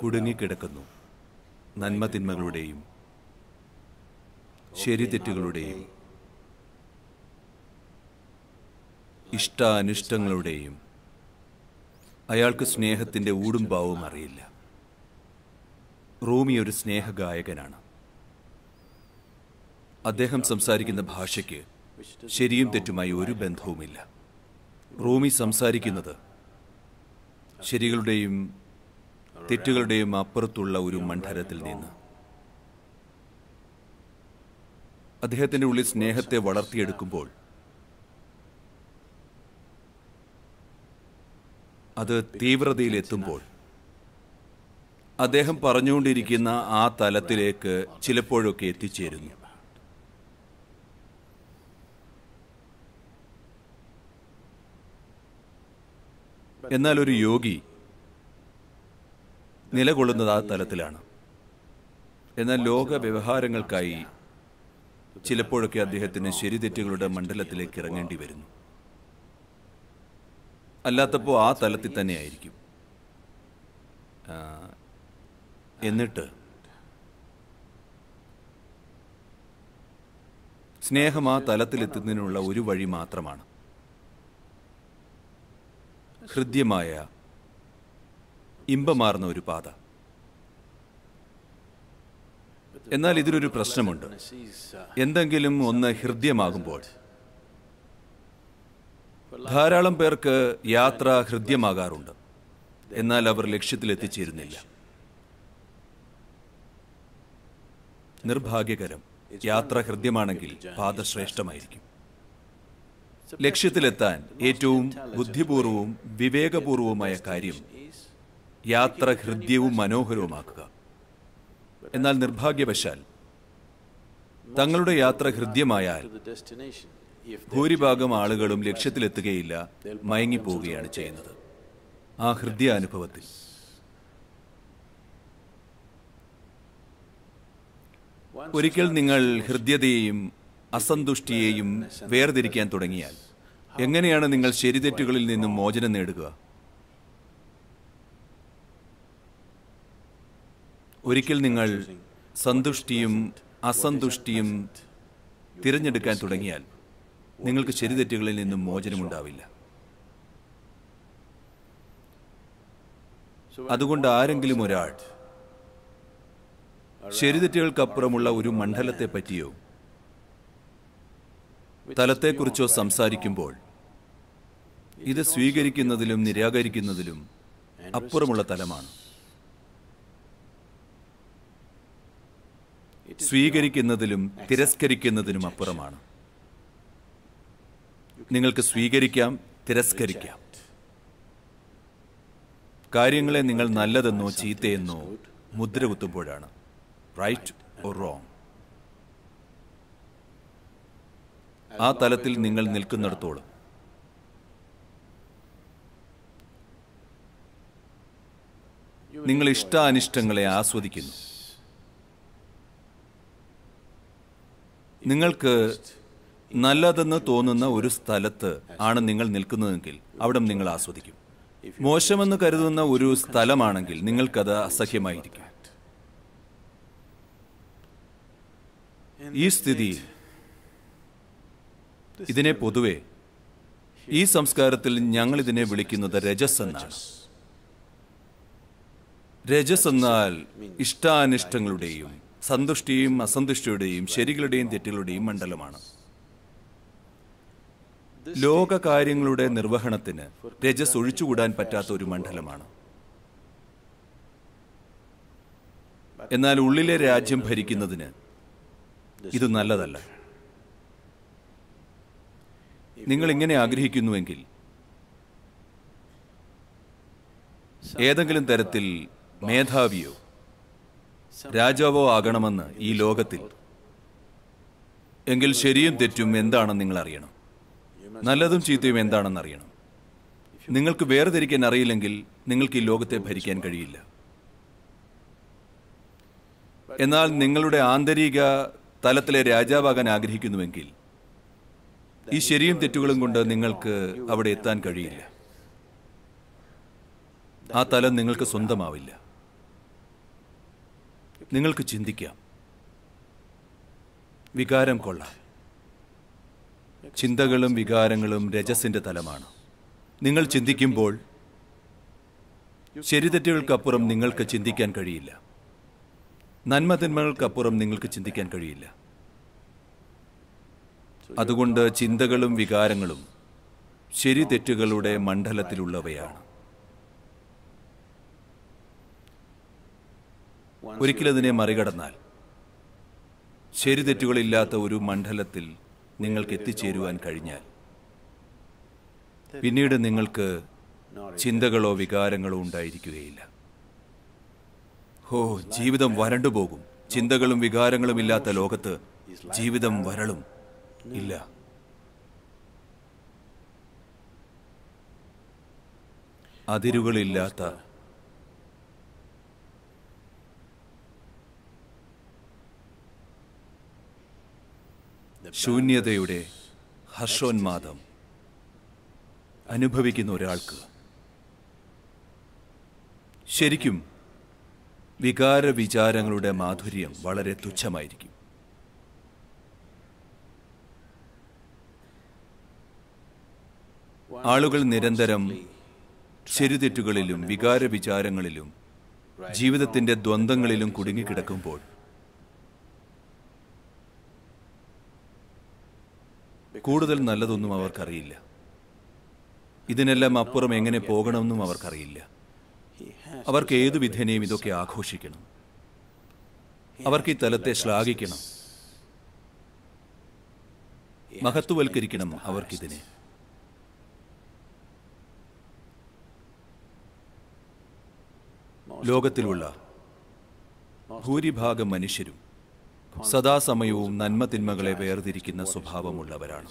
കുടുങ്ങിക്കിടക്കുന്നു നന്മതിന്മകളുടെയും ശരിതെറ്റുകളുടെയും ഇഷ്ടാനിഷ്ടങ്ങളുടെയും അയാൾക്ക് സ്നേഹത്തിൻ്റെ ഊടും ഭാവവും അറിയില്ല റൂമി ഒരു സ്നേഹഗായകനാണ് അദ്ദേഹം സംസാരിക്കുന്ന ഭാഷയ്ക്ക് ശരിയും തെറ്റുമായി ഒരു ബന്ധവുമില്ല റൂമി സംസാരിക്കുന്നത് ശരികളുടെയും തെറ്റുകളുടെയും അപ്പുറത്തുള്ള ഒരു മണ്ഡലത്തിൽ നിന്ന് അദ്ദേഹത്തിൻ്റെ ഉള്ളിൽ സ്നേഹത്തെ വളർത്തിയെടുക്കുമ്പോൾ അത് തീവ്രതയിലെത്തുമ്പോൾ അദ്ദേഹം പറഞ്ഞുകൊണ്ടിരിക്കുന്ന ആ തലത്തിലേക്ക് ചിലപ്പോഴൊക്കെ എത്തിച്ചേരുന്നു എന്നാൽ ഒരു യോഗി നിലകൊള്ളുന്നത് ആ തലത്തിലാണ് എന്നാൽ ലോക വ്യവഹാരങ്ങൾക്കായി ചിലപ്പോഴൊക്കെ അദ്ദേഹത്തിന് ശരിതെറ്റുകളുടെ മണ്ഡലത്തിലേക്ക് ഇറങ്ങേണ്ടി വരുന്നു അല്ലാത്തപ്പോൾ ആ തലത്തിൽ തന്നെയായിരിക്കും എന്നിട്ട് സ്നേഹം ആ തലത്തിലെത്തുന്നതിനുള്ള ഒരു വഴി മാത്രമാണ് ഹൃദ്യമായ ഇമ്പമാർന്ന ഒരു പാത എന്നാൽ ഇതിലൊരു പ്രശ്നമുണ്ട് എന്തെങ്കിലും ഒന്ന് ഹൃദ്യമാകുമ്പോൾ ധാരാളം പേർക്ക് യാത്ര ഹൃദ്യമാകാറുണ്ട് എന്നാൽ അവർ ലക്ഷ്യത്തിലെത്തിച്ചേരുന്നില്ല നിർഭാഗ്യകരം യാത്ര ഹൃദ്യമാണെങ്കിൽ പാത ശ്രേഷ്ഠമായിരിക്കും ലക്ഷ്യത്തിലെത്താൻ ഏറ്റവും ബുദ്ധിപൂർവവും വിവേകപൂർവവുമായ കാര്യം യാത്ര ഹൃദ്യവും മനോഹരവുമാക്കുക എന്നാൽ നിർഭാഗ്യവശാൽ തങ്ങളുടെ യാത്ര ഹൃദ്യമായാൽ ഭൂരിഭാഗം ആളുകളും ലക്ഷ്യത്തിലെത്തുകയില്ല മയങ്ങിപ്പോവുകയാണ് ചെയ്യുന്നത് ആ ഹൃദ്യ അനുഭവത്തിൽ ഒരിക്കൽ നിങ്ങൾ ഹൃദ്യതയെയും അസന്തുഷ്ടിയെയും വേർതിരിക്കാൻ തുടങ്ങിയാൽ എങ്ങനെയാണ് നിങ്ങൾ ശരിതെറ്റുകളിൽ നിന്നും മോചനം നേടുക ഒരിക്കൽ നിങ്ങൾ സന്തുഷ്ടിയും അസന്തുഷ്ടിയും തിരഞ്ഞെടുക്കാൻ തുടങ്ങിയാൽ നിങ്ങൾക്ക് തെറ്റുകളിൽ നിന്നും മോചനമുണ്ടാവില്ല അതുകൊണ്ട് ആരെങ്കിലും ഒരാൾ ശരിതെറ്റുകൾക്കപ്പുറമുള്ള ഒരു മണ്ഡലത്തെ പറ്റിയോ തലത്തെക്കുറിച്ചോ സംസാരിക്കുമ്പോൾ ഇത് സ്വീകരിക്കുന്നതിലും നിരാകരിക്കുന്നതിലും അപ്പുറമുള്ള തലമാണ് സ്വീകരിക്കുന്നതിലും തിരസ്കരിക്കുന്നതിനും അപ്പുറമാണ് നിങ്ങൾക്ക് സ്വീകരിക്കാം തിരസ്കരിക്കാം കാര്യങ്ങളെ നിങ്ങൾ നല്ലതെന്നോ ചീത്തയെന്നോ മുദ്ര കുത്തുമ്പോഴാണ് റൈറ്റ് ഓർ റോങ് ആ തലത്തിൽ നിങ്ങൾ നിൽക്കുന്നിടത്തോളം നിങ്ങൾ ഇഷ്ടാനിഷ്ടങ്ങളെ ആസ്വദിക്കുന്നു നിങ്ങൾക്ക് നല്ലതെന്ന് തോന്നുന്ന ഒരു സ്ഥലത്ത് ആണ് നിങ്ങൾ നിൽക്കുന്നതെങ്കിൽ അവിടെ നിങ്ങൾ ആസ്വദിക്കും മോശമെന്ന് കരുതുന്ന ഒരു സ്ഥലമാണെങ്കിൽ നിങ്ങൾക്കത് അസഹ്യമായിരിക്കും ഈ സ്ഥിതി ഇതിനെ പൊതുവെ ഈ സംസ്കാരത്തിൽ ഞങ്ങൾ ഇതിനെ വിളിക്കുന്നത് രജസ് എന്നാണ് രജസ് എന്നാൽ ഇഷ്ടാനിഷ്ടങ്ങളുടെയും സന്തുഷ്ടിയും അസന്തുഷ്ടിയുടെയും ശരികളുടെയും തെറ്റുകളുടെയും മണ്ഡലമാണ് ലോകകാര്യങ്ങളുടെ നിർവഹണത്തിന് രജസ് ഒഴിച്ചുകൂടാൻ പറ്റാത്ത ഒരു മണ്ഡലമാണ് എന്നാൽ ഉള്ളിലെ രാജ്യം ഭരിക്കുന്നതിന് ഇത് നല്ലതല്ല നിങ്ങൾ ഇങ്ങനെ ആഗ്രഹിക്കുന്നുവെങ്കിൽ ഏതെങ്കിലും തരത്തിൽ മേധാവിയോ രാജാവോ ആകണമെന്ന് ഈ ലോകത്തിൽ എങ്കിൽ ശരിയും തെറ്റും എന്താണെന്ന് നിങ്ങൾ അറിയണം നല്ലതും ചീത്തയും എന്താണെന്ന് അറിയണം നിങ്ങൾക്ക് വേറെ ധരിക്കാൻ അറിയില്ലെങ്കിൽ നിങ്ങൾക്ക് ഈ ലോകത്തെ ഭരിക്കാൻ കഴിയില്ല എന്നാൽ നിങ്ങളുടെ ആന്തരിക തലത്തിലെ രാജാവാകാൻ ആഗ്രഹിക്കുന്നുവെങ്കിൽ ഈ ശരിയും തെറ്റുകളും കൊണ്ട് നിങ്ങൾക്ക് അവിടെ എത്താൻ കഴിയില്ല ആ തലം നിങ്ങൾക്ക് സ്വന്തമാവില്ല നിങ്ങൾക്ക് ചിന്തിക്കാം വികാരം കൊള്ളാം ചിന്തകളും വികാരങ്ങളും രജസിന്റെ തലമാണ് നിങ്ങൾ ചിന്തിക്കുമ്പോൾ ശരിതെറ്റുകൾക്കപ്പുറം നിങ്ങൾക്ക് ചിന്തിക്കാൻ കഴിയില്ല നന്മതിന്മകൾക്കപ്പുറം നിങ്ങൾക്ക് ചിന്തിക്കാൻ കഴിയില്ല അതുകൊണ്ട് ചിന്തകളും വികാരങ്ങളും ശരി തെറ്റുകളുടെ മണ്ഡലത്തിലുള്ളവയാണ് ഒരിക്കലതിനെ മറികടന്നാൽ ശരി തെറ്റുകളില്ലാത്ത ഒരു മണ്ഡലത്തിൽ നിങ്ങൾക്ക് എത്തിച്ചേരുവാൻ കഴിഞ്ഞാൽ പിന്നീട് നിങ്ങൾക്ക് ചിന്തകളോ വികാരങ്ങളോ ഉണ്ടായിരിക്കുകയില്ല ഹോ ജീവിതം വരണ്ടുപോകും ചിന്തകളും വികാരങ്ങളും ഇല്ലാത്ത ലോകത്ത് ജീവിതം വരളും ഇല്ല അതിരുകളില്ലാത്ത ശൂന്യതയുടെ ഹർഷോന്മാദം അനുഭവിക്കുന്ന ഒരാൾക്ക് ശരിക്കും വികാര വിചാരങ്ങളുടെ മാധുര്യം വളരെ തുച്ഛമായിരിക്കും ആളുകൾ നിരന്തരം ശരിതെറ്റുകളിലും വികാര വിചാരങ്ങളിലും ജീവിതത്തിൻ്റെ ദ്വന്ദ്ങ്ങളിലും കുടുങ്ങിക്കിടക്കുമ്പോൾ കൂടുതൽ നല്ലതൊന്നും അവർക്കറിയില്ല ഇതിനെല്ലാം അപ്പുറം എങ്ങനെ പോകണമെന്നും അവർക്കറിയില്ല അവർക്ക് ഏതു വിധേനയും ഇതൊക്കെ ആഘോഷിക്കണം അവർക്ക് ഈ തലത്തെ ശ്ലാഘിക്കണം മഹത്വവൽക്കരിക്കണം അവർക്കിതിനെ ലോകത്തിലുള്ള ഭൂരിഭാഗം മനുഷ്യരും സദാസമയവും നന്മ തിന്മകളെ വേർതിരിക്കുന്ന സ്വഭാവമുള്ളവരാണ്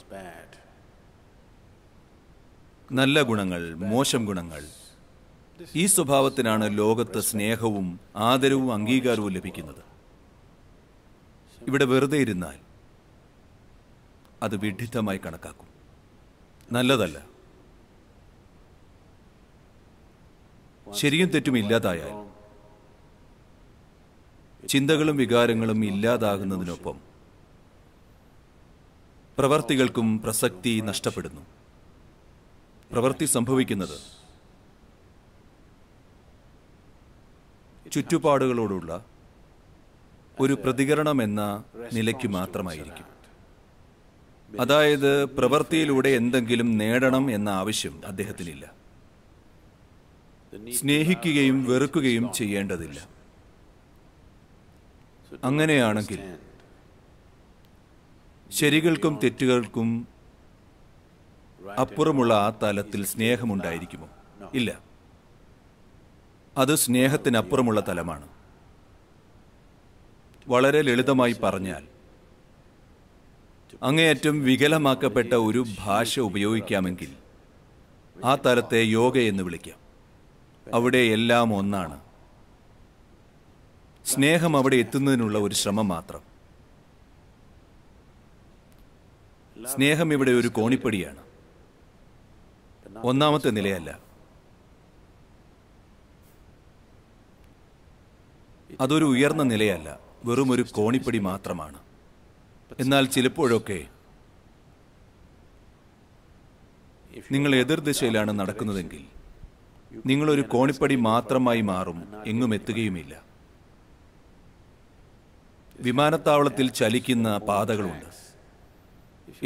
നല്ല ഗുണങ്ങൾ മോശം ഗുണങ്ങൾ ഈ സ്വഭാവത്തിനാണ് ലോകത്ത് സ്നേഹവും ആദരവും അംഗീകാരവും ലഭിക്കുന്നത് ഇവിടെ വെറുതെ ഇരുന്നാൽ അത് വിഡിത്തമായി കണക്കാക്കും നല്ലതല്ല ശരിയും തെറ്റും ഇല്ലാതായാൽ ചിന്തകളും വികാരങ്ങളും ഇല്ലാതാകുന്നതിനൊപ്പം പ്രവർത്തികൾക്കും പ്രസക്തി നഷ്ടപ്പെടുന്നു പ്രവൃത്തി സംഭവിക്കുന്നത് ചുറ്റുപാടുകളോടുള്ള ഒരു പ്രതികരണമെന്ന നിലയ്ക്ക് മാത്രമായിരിക്കും അതായത് പ്രവൃത്തിയിലൂടെ എന്തെങ്കിലും നേടണം എന്ന ആവശ്യം അദ്ദേഹത്തിനില്ല സ്നേഹിക്കുകയും വെറുക്കുകയും ചെയ്യേണ്ടതില്ല അങ്ങനെയാണെങ്കിൽ ശരികൾക്കും തെറ്റുകൾക്കും അപ്പുറമുള്ള ആ തലത്തിൽ സ്നേഹമുണ്ടായിരിക്കുമോ ഇല്ല അത് സ്നേഹത്തിനപ്പുറമുള്ള തലമാണ് വളരെ ലളിതമായി പറഞ്ഞാൽ അങ്ങേയറ്റം വികലമാക്കപ്പെട്ട ഒരു ഭാഷ ഉപയോഗിക്കാമെങ്കിൽ ആ തലത്തെ യോഗ എന്ന് വിളിക്കാം അവിടെ എല്ലാം ഒന്നാണ് സ്നേഹം അവിടെ എത്തുന്നതിനുള്ള ഒരു ശ്രമം മാത്രം സ്നേഹം ഇവിടെ ഒരു കോണിപ്പടിയാണ് ഒന്നാമത്തെ നിലയല്ല അതൊരു ഉയർന്ന നിലയല്ല വെറും ഒരു കോണിപ്പടി മാത്രമാണ് എന്നാൽ ചിലപ്പോഴൊക്കെ നിങ്ങൾ എതിർദിശയിലാണ് നടക്കുന്നതെങ്കിൽ നിങ്ങളൊരു കോണിപ്പടി മാത്രമായി മാറും എങ്ങും എത്തുകയുമില്ല വിമാനത്താവളത്തിൽ ചലിക്കുന്ന പാതകളുണ്ട്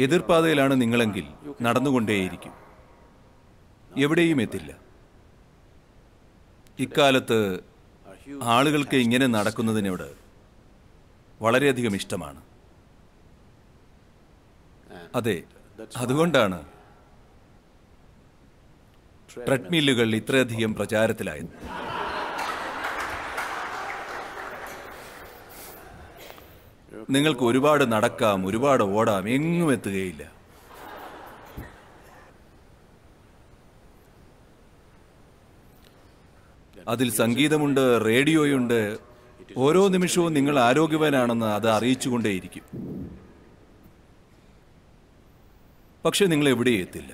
എതിർപാതയിലാണ് നിങ്ങളെങ്കിൽ നടന്നുകൊണ്ടേയിരിക്കും എവിടെയും എത്തില്ല ഇക്കാലത്ത് ആളുകൾക്ക് ഇങ്ങനെ നടക്കുന്നതിനോട് വളരെയധികം ഇഷ്ടമാണ് അതെ അതുകൊണ്ടാണ് ട്രെഡ്മില്ലുകൾ ഇത്രയധികം പ്രചാരത്തിലായത് നിങ്ങൾക്ക് ഒരുപാട് നടക്കാം ഒരുപാട് ഓടാം എങ്ങും എത്തുകയില്ല അതിൽ സംഗീതമുണ്ട് റേഡിയോയുണ്ട് ഓരോ നിമിഷവും നിങ്ങൾ ആരോഗ്യവാനാണെന്ന് അത് അറിയിച്ചുകൊണ്ടേയിരിക്കും പക്ഷെ നിങ്ങൾ എവിടെ എത്തില്ല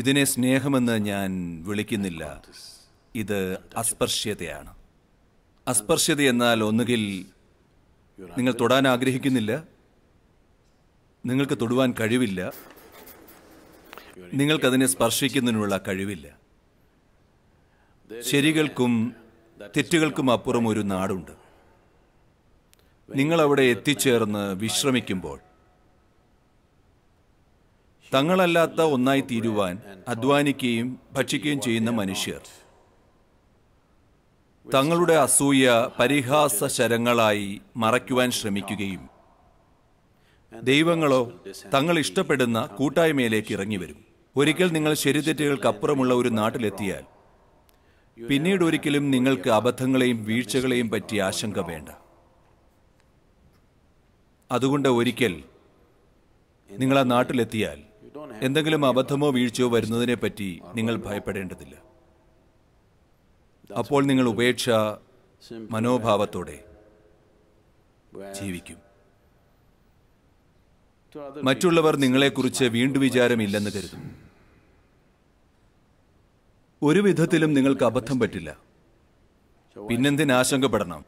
ഇതിനെ സ്നേഹമെന്ന് ഞാൻ വിളിക്കുന്നില്ല ഇത് അസ്പർശ്യതയാണ് അസ്പർശ്യത എന്നാൽ ഒന്നുകിൽ നിങ്ങൾ തൊടാൻ ആഗ്രഹിക്കുന്നില്ല നിങ്ങൾക്ക് തൊടുവാൻ കഴിവില്ല നിങ്ങൾക്കതിനെ സ്പർശിക്കുന്നതിനുള്ള കഴിവില്ല ശരികൾക്കും തെറ്റുകൾക്കും അപ്പുറം ഒരു നാടുണ്ട് നിങ്ങളവിടെ എത്തിച്ചേർന്ന് വിശ്രമിക്കുമ്പോൾ തങ്ങളല്ലാത്ത ഒന്നായി തീരുവാൻ അധ്വാനിക്കുകയും ഭക്ഷിക്കുകയും ചെയ്യുന്ന മനുഷ്യർ തങ്ങളുടെ അസൂയ പരിഹാസ ശരങ്ങളായി മറയ്ക്കുവാൻ ശ്രമിക്കുകയും ദൈവങ്ങളോ തങ്ങൾ ഇഷ്ടപ്പെടുന്ന കൂട്ടായ്മയിലേക്ക് ഇറങ്ങി വരും ഒരിക്കൽ നിങ്ങൾ ശരിതെറ്റുകൾക്കപ്പുറമുള്ള ഒരു നാട്ടിലെത്തിയാൽ പിന്നീട് ഒരിക്കലും നിങ്ങൾക്ക് അബദ്ധങ്ങളെയും വീഴ്ചകളെയും പറ്റി ആശങ്ക വേണ്ട അതുകൊണ്ട് ഒരിക്കൽ നിങ്ങൾ ആ നാട്ടിലെത്തിയാൽ എന്തെങ്കിലും അബദ്ധമോ വീഴ്ചയോ വരുന്നതിനെപ്പറ്റി നിങ്ങൾ ഭയപ്പെടേണ്ടതില്ല അപ്പോൾ നിങ്ങൾ ഉപേക്ഷ മനോഭാവത്തോടെ ജീവിക്കും മറ്റുള്ളവർ നിങ്ങളെക്കുറിച്ച് വീണ്ടു വിചാരമില്ലെന്ന് കരുതും ഒരു വിധത്തിലും നിങ്ങൾക്ക് അബദ്ധം പറ്റില്ല പിന്നെന്തിനാശങ്കപ്പെടണം